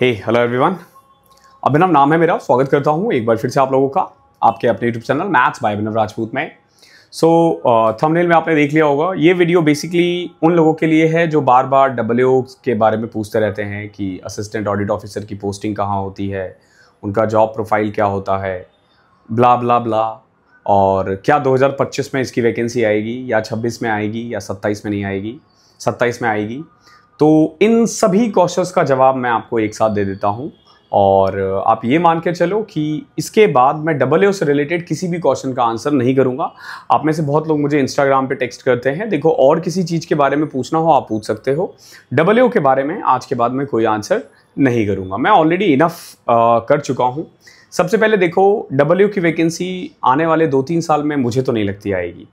हे hello everyone अभिनव नाम है मेरा स्वागत करता हूँ एक बार फिर से आप लोगों का आपके अपने YouTube channel maths by Abhinav Rajput में सो so, थंबनेल में आपने देख लिया होगा ये वीडियो बेसिकली उन लोगों के लिए है जो बार बार डब्ल्यू के बारे में पूछते रहते हैं कि असिस्टेंट ऑडिट ऑफिसर की पोस्टिंग कहाँ होती है उनका जॉब प्रोफाइल क्या होता है ब्ला ब्ला ब्ला और क्या 2025 में इसकी वैकेंसी आएगी या 26 में आएगी या 27 में नहीं आएगी 27 में आएगी तो इन सभी क्वेश्चंस का जवाब मैं आपको एक साथ दे देता हूँ और आप ये मान के चलो कि इसके बाद मैं डबल ए से रिलेटेड किसी भी क्वेश्चन का आंसर नहीं करूँगा आप में से बहुत लोग मुझे इंस्टाग्राम पे टेक्स्ट करते हैं देखो और किसी चीज़ के बारे में पूछना हो आप पूछ सकते हो डबल ए के बारे में आज के बाद मैं कोई आंसर नहीं करूँगा मैं ऑलरेडी इनफ कर चुका हूँ सबसे पहले देखो डबल की वैकेंसी आने वाले दो तीन साल में मुझे तो नहीं लगती आएगी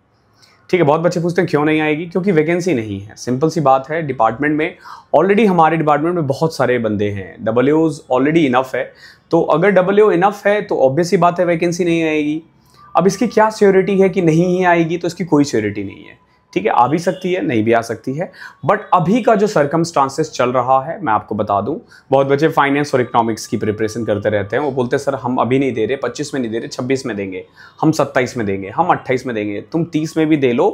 ठीक है बहुत बच्चे पूछते हैं क्यों नहीं आएगी क्योंकि वैकेंसी नहीं है सिंपल सी बात है डिपार्टमेंट में ऑलरेडी हमारे डिपार्टमेंट में बहुत सारे बंदे हैं डब्ल्यू ऑलरेडी इनफ है तो अगर डब्ल्यू इनफ है तो ऑब्वियसली बात है वैकेंसी नहीं आएगी अब इसकी क्या स्योरिटी है कि नहीं ही आएगी तो इसकी कोई स्योरिटी नहीं है ठीक है आ भी सकती है नहीं भी आ सकती है बट अभी का जो सरकम चल रहा है मैं आपको बता दूं बहुत बच्चे फाइनेंस और इकोनॉमिक्स की प्रिपरेशन करते रहते हैं वो बोलते हैं सर हम अभी नहीं दे रहे पच्चीस में नहीं दे रहे छब्बीस में देंगे हम सत्ताईस में देंगे हम अट्ठाईस में देंगे तुम तीस में भी दे लो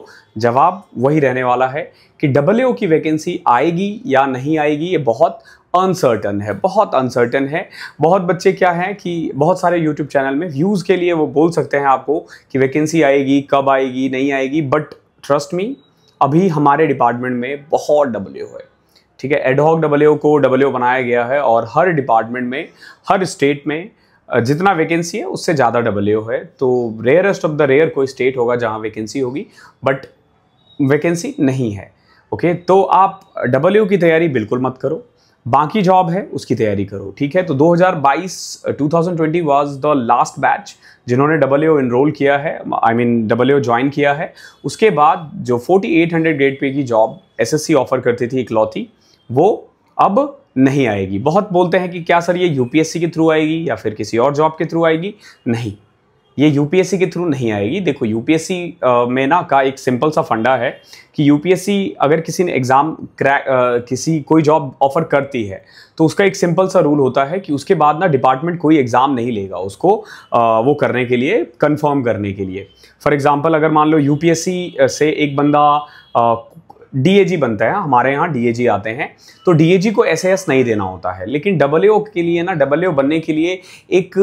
जवाब वही रहने वाला है कि डबल की वैकेंसी आएगी या नहीं आएगी ये बहुत अनसर्टन है बहुत अनसर्टन है बहुत बच्चे क्या हैं कि बहुत सारे यूट्यूब चैनल में व्यूज़ के लिए वो बोल सकते हैं आपको कि वैकेंसी आएगी कब आएगी नहीं आएगी बट ट्रस्ट मी अभी हमारे डिपार्टमेंट में बहुत डब्ल्यू है ठीक है एडहॉक डब्ल्यू को डब्ल्यू बनाया गया है और हर डिपार्टमेंट में हर स्टेट में जितना वैकेंसी है उससे ज़्यादा डब्ल्यू है तो रेयरेस्ट ऑफ द रेयर कोई स्टेट होगा जहाँ वैकेंसी होगी बट वैकेंसी नहीं है ओके तो आप डब्ल्यू की तैयारी बिल्कुल मत करो बाकी जॉब है उसकी तैयारी करो ठीक है तो 2022 2020 वाज द लास्ट बैच जिन्होंने डबल ओ इनरोल किया है I mean double O join किया है उसके बाद जो 4800 ग्रेड पे की जॉब एसएससी ऑफर करती थी इकलौती वो अब नहीं आएगी बहुत बोलते हैं कि क्या सर ये यूपीएससी के थ्रू आएगी या फिर किसी और जॉब के थ्रू आएगी नहीं ये यूपीएससी के थ्रू नहीं आएगी देखो यूपीएससी में ना का एक सिंपल सा फंडा है कि यूपीएससी अगर किसी ने एग्ज़ाम क्रैक किसी कोई जॉब ऑफर करती है तो उसका एक सिंपल सा रूल होता है कि उसके बाद ना डिपार्टमेंट कोई एग्ज़ाम नहीं लेगा उसको आ, वो करने के लिए कंफर्म करने के लिए फॉर एग्ज़ाम्पल अगर मान लो यूपीएससी से एक बंदा आ, डीएजी बनता है हमारे यहाँ डीएजी आते हैं तो डीएजी को एसएएस नहीं देना होता है लेकिन डबल ए के लिए ना डबल ए बनने के लिए एक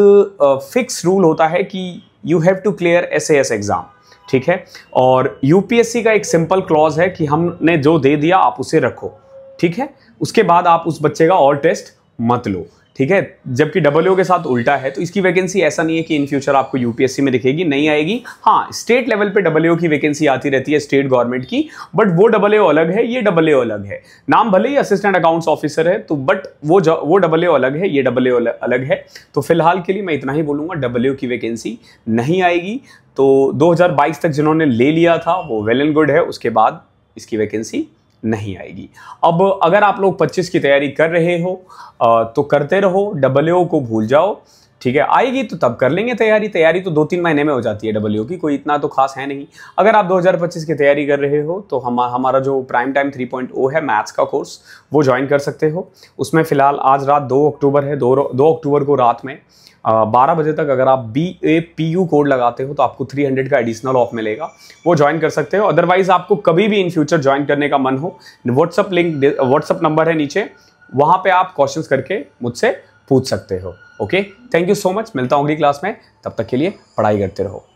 फिक्स रूल होता है कि you have to clear SAS exam ठीक है और यूपीएससी का एक सिंपल क्लॉज है कि हमने जो दे दिया आप उसे रखो ठीक है उसके बाद आप उस बच्चे का और टेस्ट मत लो ठीक है जबकि डब्ल्यू के साथ उल्टा है तो इसकी वैकेंसी ऐसा नहीं है कि इन फ्यूचर आपको यूपीएससी में दिखेगी नहीं आएगी हाँ स्टेट लेवल पे डब्ल्यू की वैकेंसी आती रहती है स्टेट गवर्नमेंट की बट वो डब्ल्यू अलग है ये डब्ल्यू अलग है नाम भले ही असिस्टेंट अकाउंट्स ऑफिसर है तो बट वो वो डब्ल्यू अलग है ये डब्ल्यू अलग है तो फिलहाल के लिए मैं इतना ही बोलूँगा डब्ल्यू की वैकेंसी नहीं आएगी तो दो तक जिन्होंने ले लिया था वो वेल एंड गुड है उसके बाद इसकी वैकेंसी नहीं आएगी अब अगर आप लोग 25 की तैयारी कर रहे हो तो करते रहो डबल को भूल जाओ ठीक है आएगी तो तब कर लेंगे तैयारी तैयारी तो दो तीन महीने में हो जाती है डब्ल्यू की कोई इतना तो खास है नहीं अगर आप 2025 की तैयारी कर रहे हो तो हम हमारा जो प्राइम टाइम 3.0 है मैथ्स का कोर्स वो ज्वाइन कर सकते हो उसमें फ़िलहाल आज रात दो अक्टूबर है दो दो अक्टूबर को रात में बारह बजे तक अगर आप B A P U code लगाते हो तो आपको 300 का एडिशनल ऑफ मिलेगा वो ज्वाइन कर सकते हो अदरवाइज आपको कभी भी इन फ्यूचर ज्वाइन करने का मन हो व्हाट्सअप लिंक व्हाट्सअप नंबर है नीचे वहाँ पे आप क्वेश्चंस करके मुझसे पूछ सकते हो okay thank you so much मिलता हूँ अगली क्लास में तब तक के लिए पढ़ाई करते रहो